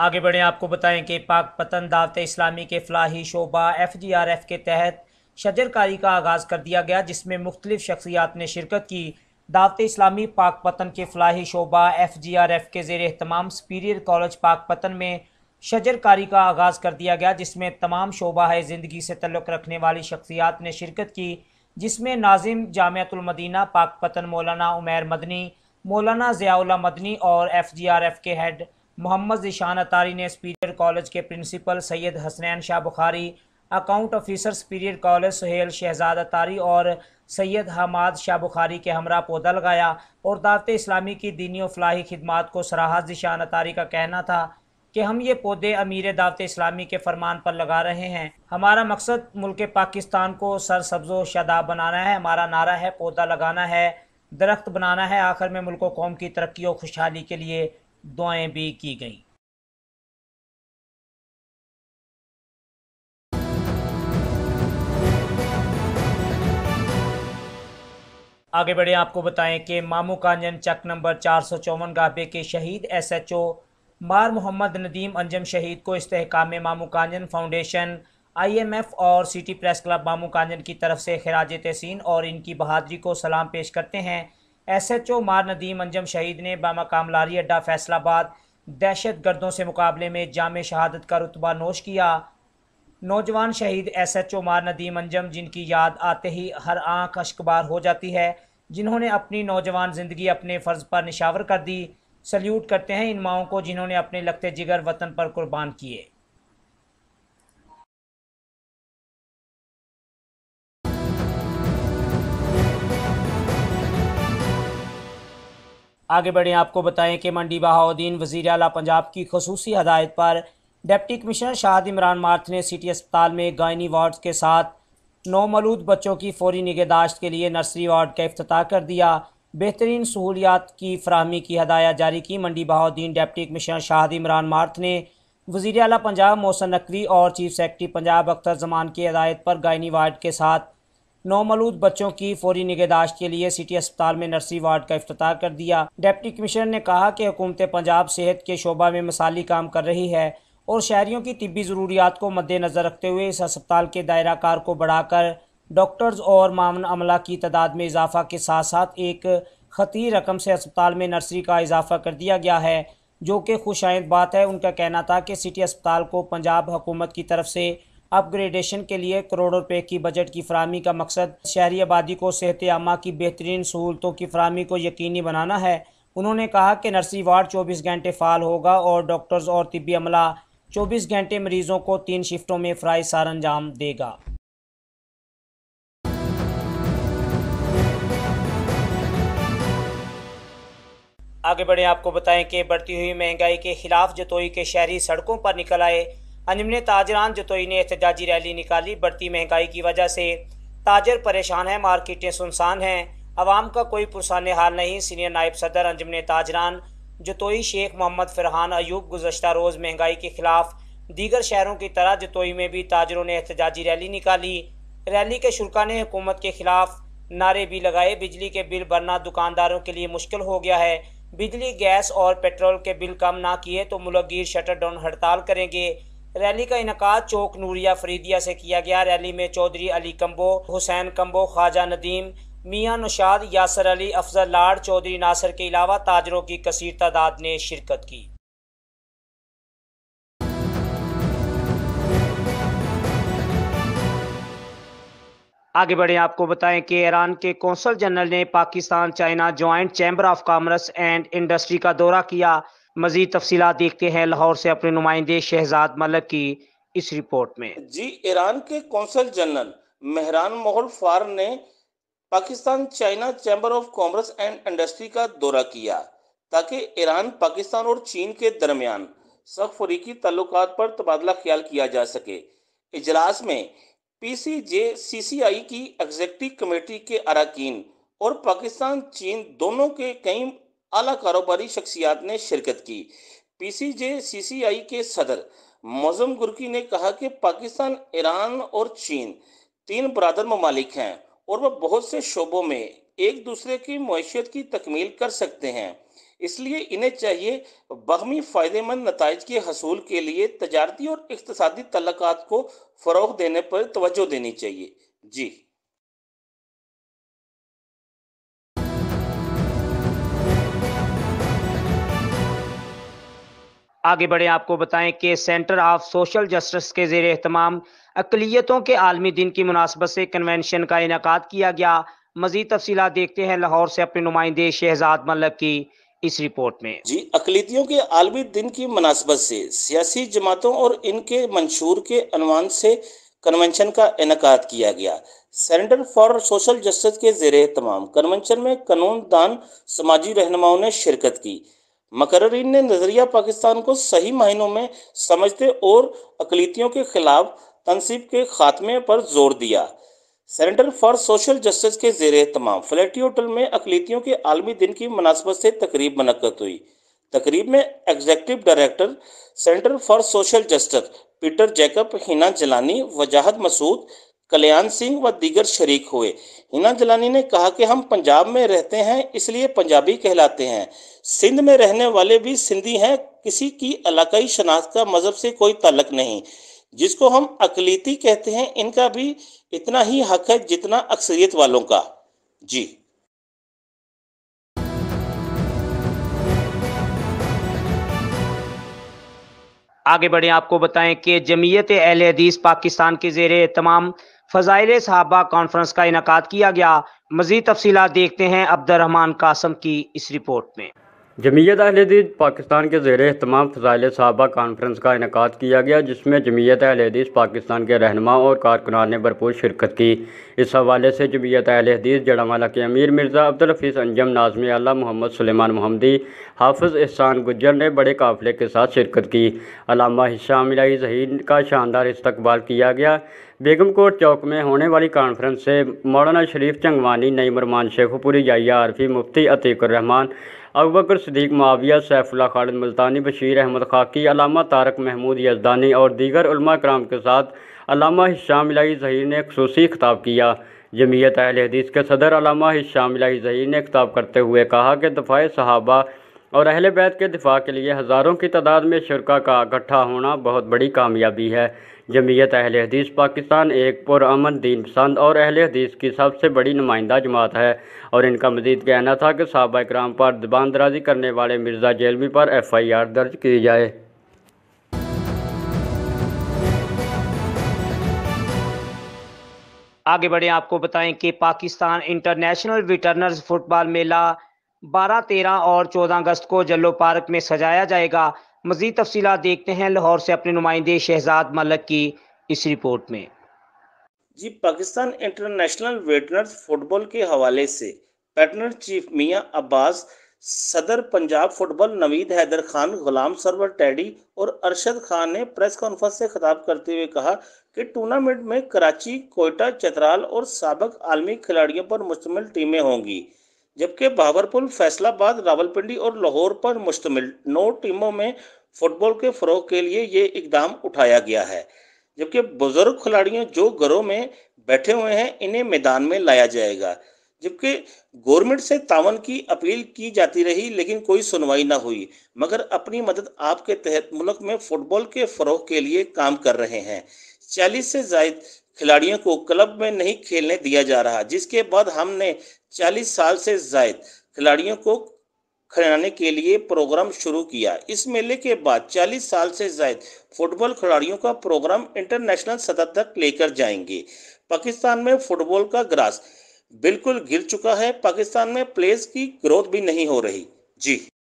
आगे बढ़ें आपको बताएं कि पाक पतन दावत इस्लामी के फलाही शोबा एफ जी आर एफ के तहत शजरकारी का आगाज़ कर दिया गया जिसमें मुख्तलिफ शख्सियात ने शिरकत की दावत इस्लामी पाक पतन के फलाही शोबा एफ जी आर एफ के जेर अहतमाम सुपीरियर कॉलेज पाक पतन में शजरकारी का आगाज़ कर दिया गया जिसमें तमाम शोबा है ज़िंदगी से तल्लक़ रखने वाली शख्सियात ने शिरकत की जिसमें नाजिम जामतुलमदीना पाक पतन मौलाना उमैर मदनी मौलाना ज़ियाला मदनी और एफ जी आर एफ के हेड मोहम्मद ईशान अतारी ने स्पीरियर कॉलेज के principal Syed Hasnain Shah Bukhari account officer superior college Suhail Shahzad Attari और सैयद हमाद शाह बुखारी के हमरा पौधा लगाया और दावत इस्लामी की दीनी फलाही खिदमत को सराहा ईशान अतारी का कहना था कि हम ये पौधे अमीर दावत इस्लामी के फरमान पर लगा रहे हैं हमारा मकसद मुल्क पाकिस्तान को सरसब्ज़ो शदाब बनाना है हमारा नारा है पौधा लगाना है दरख्त बनाना है आखिर में मुल्क कौम की तरक्की और खुशहाली के लिए दुआएं भी की गई आगे बढ़े आपको बताएं कि मामू कांजन चक नंबर चार सौ चौवन गाबे के शहीद एस एच ओ मार मोहम्मद नदीम अंजम शहीद को इस्तेकाम Mamu Kanjan foundation I M F और city press club Mamu Kanjan की तरफ से खराज तहसीन और इनकी बहादरी को सलाम पेश करते हैं एस एच ओ मार नदीम अंजम शहीद ने बामकाम लारी अड्डा फैसलाबाद दहशत गर्दों से मुकाबले में जाम शहादत का रुतबा नोश किया नौजवान शहीद एस एच ओ मार नदीम अंजम जिनकी याद आते ही हर आंख अशकबार हो जाती है जिन्होंने अपनी नौजवान ज़िंदगी अपने फ़र्ज़ पर निशावर कर दी सल्यूट करते हैं इन माओं को जिन्होंने अपने लगते जिगर वतन पर कुर्बान किए आगे बढ़ें आपको बताएं कि मंडी बहाउद्दीन वज़ी अला पंजाब की खसूसी हदायत पर डिप्टी कमिश्नर शाहद इमरान मार्थ ने सिटी अस्पताल में गायनी वार्ड के साथ नौमलूद बच्चों की फौरी निगहदाश्त के लिए नर्सरी वार्ड का अफ्ताह कर दिया बेहतरीन सहूलियात की फ्राहमी की हदायत जारी की मंडी बहाउद्दीन डिप्टी कमिश्नर शाहद इमरान मार्थ ने वज़ी अला पंजाब मोहसन नकवी और चीफ सेक्रटरी पंजाब अख्तर जमान की हदायत पर गायनी वार्ड के साथ नौमलूद बच्चों की फौरी निगहदाश्त के लिए सिटी अस्पताल में नर्सरी वार्ड का अफ्ताह कर दिया डिप्टी कमिश्नर ने कहा कि हुकूमत पंजाब सेहत के शोबा में मिसाली काम कर रही है और शहरीों की तबी ज़रूरियात को मद्देनज़र रखते हुए इस अस्पताल के दायरा कार को बढ़ाकर डॉक्टर्स और मामन अमला की तादाद में इजाफा के साथ साथ एक खती रकम से अस्पताल में नर्सरी का इजाफा कर दिया गया है जो कि खुशाइंद बात है उनका कहना था कि सिटी अस्पताल को पंजाब हुकूमत की तरफ से अपग्रेडेशन के लिए करोड़ों रुपए की बजट की फरहमी का मकसद शहरी आबादी को सेहत आमा की बेहतरीन सहूलतों की फरहमी को यकीनी बनाना है उन्होंने कहा कि नर्सरी वार्ड चौबीस घंटे फ़ाल होगा और डॉक्टर्स और तबी अमला चौबीस घंटे मरीजों को तीन शिफ्टों में फ्राई सार अंजाम देगा आगे बढ़े आपको बताएं कि बढ़ती हुई महंगाई के खिलाफ जतोई के शहरी सड़कों पर निकल आए अनम ने ताजरान जतोई ने एहतजाजी रैली निकाली बढ़ती महंगाई की वजह से ताजर परेशान हैं मार्केटें सुनसान हैं आवाम का कोई पुरसान हाल नहीं सीनियर नायब सदर अंजम ने ताजरान जतोई शेख मोहम्मद फरहान अयूब गुजशत रोज़ महंगाई के ख़िलाफ़ दीगर शहरों की तरह जतोई में भी ताजरों ने एहतजाजी रैली निकाली रैली के शुरा ने हुकूमत के ख़िलाफ़ नारे भी लगाए बिजली के बिल भरना दुकानदारों के लिए मुश्किल हो गया है बिजली गैस और पेट्रोल के बिल कम ना किए तो मुलगीर शटर डाउन हड़ताल करेंगे रैली का इनका चौक नूरिया फरीदिया से किया गया रैली में चौधरी अली कम्बो हुसैन कम्बो ख्वाजा नदीम मियाँ नुशाद यासर अली अफजल लाड चौधरी नासर के अलावा ताजरों की कसर तादाद ने शिरकत की आगे बढ़े आपको बताएं कि ईरान के कौंसल जनरल ने Pakistan China joint chamber of commerce and industry का दौरा किया मजीद तफसी देखते हैं लाहौर से अपने नुमाइंदे शहजाद मलक की इस रिपोर्ट में जी ईरान के consul general Mehran Mohal Far ने Pakistan China chamber of commerce and industry का दौरा किया ताकि ईरान पाकिस्तान और चीन के दरमियान सब फरीकी ताल्लुक पर तबादला ख्याल किया जा सके इजलास में पी सी जे सी सी आई की एग्जेक्टिव कमेटी के अरकान और पाकिस्तान चीन दोनों के कई आला कारोबारी शख्सियात ने शिरकत की पीसीजे सीसीआई के सदर मोजम गुरकी ने कहा कि पाकिस्तान ईरान और चीन तीन बरदर ममालिक हैं और वह बहुत से शोबों में एक दूसरे की मैशियत की तकमील कर सकते हैं इसलिए इन्हें चाहिए बहमी फ़ायदेमंद नतज के हसूल के लिए तजारती और इकतदी तल्लक को फ़रोग देने पर तोज्जो देनी चाहिए जी आगे बढ़े आपको बताएं कि सेंटर ऑफ सोशल जस्टिस के जेर अहतमाम अकलीतों के आलमी दिन की मुनासबत से कन्वेंशन का इनका किया गया मजीद तफसी देखते हैं लाहौर से अपने नुमाइंदे शहजाद मलक की इस रिपोर्ट में जी अकलीतियों के आलमी दिन की मुनासबत से सियासी जमातों और इनके मंशूर के अनवान से कन्वेंशन का इनका किया गया सेंटर फॉर सोशल जस्टिस के जेर तमाम कन्वेंशन में कानून दान समाजी रहनुमाओं ने शिरकत की मकररीन ने नजरिया पाकिस्तान को सही महीनों में समझते और अकलीतियों के खिलाफ तनसीब के खात्मे पर जोर दिया सेंटर फॉर सोशल जस्टिस के जेर तमाम फ्लैटी होटल में अकलीतियों के आलमी दिन की मुनासबत से तकरीब मनकद हुई तकरीब में executive director centre for social justice Peter Jacob Hina Jilani Wajahat Masood कल्याण सिंह व दीगर शरीक हुए हिना जलानी ने कहा कि हम पंजाब में रहते हैं इसलिए पंजाबी कहलाते हैं सिंध में रहने वाले भी सिंधी हैं किसी की इलाकाई शनाख्त का मजहब से कोई तलक नहीं जिसको हम अकलीती कहते हैं इनका भी इतना ही हक है जितना अक्सरियत वालों का जी आगे बढ़े आपको बताएं कि जमीयत अहल हदीस पाकिस्तान के जेर तमाम फजाइल साहबा कॉन्फ्रेंस का इनका किया गया मजीद तफसी देखते हैं अब्दुलरहमान कासम की इस रिपोर्ट में जमीयत अहलदीद पाकिस्तान के जेर अहतमाम फ़जाइल साहबा कॉन्फ्रेंस का इनका किया गया जिसमें जमीयत हदीस पाकिस्तान के रहनमा और कारकुनान ने भरपूर शिरकत की इस हवाले से जमीयत हदीस जड़ावाला के अमीर मिर्ज़ा अब्दुलफीस अंजम नाजमी अल्लाह मोहम्मद सलेमान मोहम्मदी हाफ़ एहसान गुजर ने बड़े काफ़िले के साथ शिरकत की अलामा हिशाम जहीन का शानदार इस्तबाल किया गया बेगम कोट चौक में होने वाली कॉन्फ्रेंस से मौलाना शरीफ चंगवानी नईमरमान शेखपुरी जाइया आरफी मुफ्ती अतीकुररहमान अबकर सदीक माविया सैफुल्ला खालिद मुल्तानी बशीर अहमद खाकी अलामा तारक महमूद यजदानी और दीगर कराम के साथ अलामा हिशाम जहीर ने खसूसी खिताब किया जमीयत अहल हदीस के सदर अलामा हिशाम जहीर ने खिताब करते हुए कहा कि दफ़ाए सहाबा और अहल बैत के दिफा के लिए हज़ारों की तादाद में शुरा का इकट्ठा होना बहुत बड़ी कामयाबी है जमीयत अहल हदीस पाकिस्तान एक पुरान दीन पसंद और अहल हदीस की सबसे बड़ी नुमाइंदा जमात है और इनका मजीद कहना था कि सबा कराम पर दबान दराजी करने वाले मिर्ज़ा जेलवी पर एफ़ आई आर दर्ज की जाए आगे बढ़े आपको बताएं कि पाकिस्तान इंटरनेशनल विटर्नर्स फुटबॉल मेला 12, 13 और 14 अगस्त को जल्लो पार्क में सजाया जाएगा मजीद तफसी देखते हैं लाहौर से अपने नुमाइंदे शहजाद मलक की इस रिपोर्ट में जी पाकिस्तान इंटरनेशनल वेटनर्स फुटबॉल के हवाले से पैटनर चीफ मियां अब्बास सदर पंजाब फुटबॉल नवीद हैदर खान गुलाम सरवर टैडी और अरशद खान ने प्रेस कॉन्फ्रेंस से खिताब करते हुए कहा कि टूर्नामेंट में कराची कोयटा चतराल और सबक आलमी खिलाड़ियों पर मुश्तमिल टीमें होंगी जबकि बाबरपुर फैसलाबाद रावलपिंडी और लाहौर पर मुश्तमिल नौ टीमों में फुटबॉल के फ़रोग के लिए ये इकदाम उठाया गया है जबकि बुजुर्ग खिलाड़ियों जो घरों में बैठे हुए हैं इन्हें मैदान में लाया जाएगा जबकि गवर्नमेंट से तावन की अपील की जाती रही लेकिन कोई सुनवाई ना हुई मगर अपनी मदद आपके तहत मुल्क में फुटबॉल के फ़रोग के लिए काम कर रहे हैं चालीस से जायद खिलाड़ियों को क्लब में नहीं खेलने दिया जा रहा जिसके बाद हमने 40 साल से जायद खिलाड़ियों को खिलाने के लिए प्रोग्राम शुरू किया इस मेले के बाद 40 साल से जायद फुटबॉल खिलाड़ियों का प्रोग्राम इंटरनेशनल सतह तक लेकर जाएंगे पाकिस्तान में फुटबॉल का ग्रास बिल्कुल गिर चुका है पाकिस्तान में प्लेस की ग्रोथ भी नहीं हो रही जी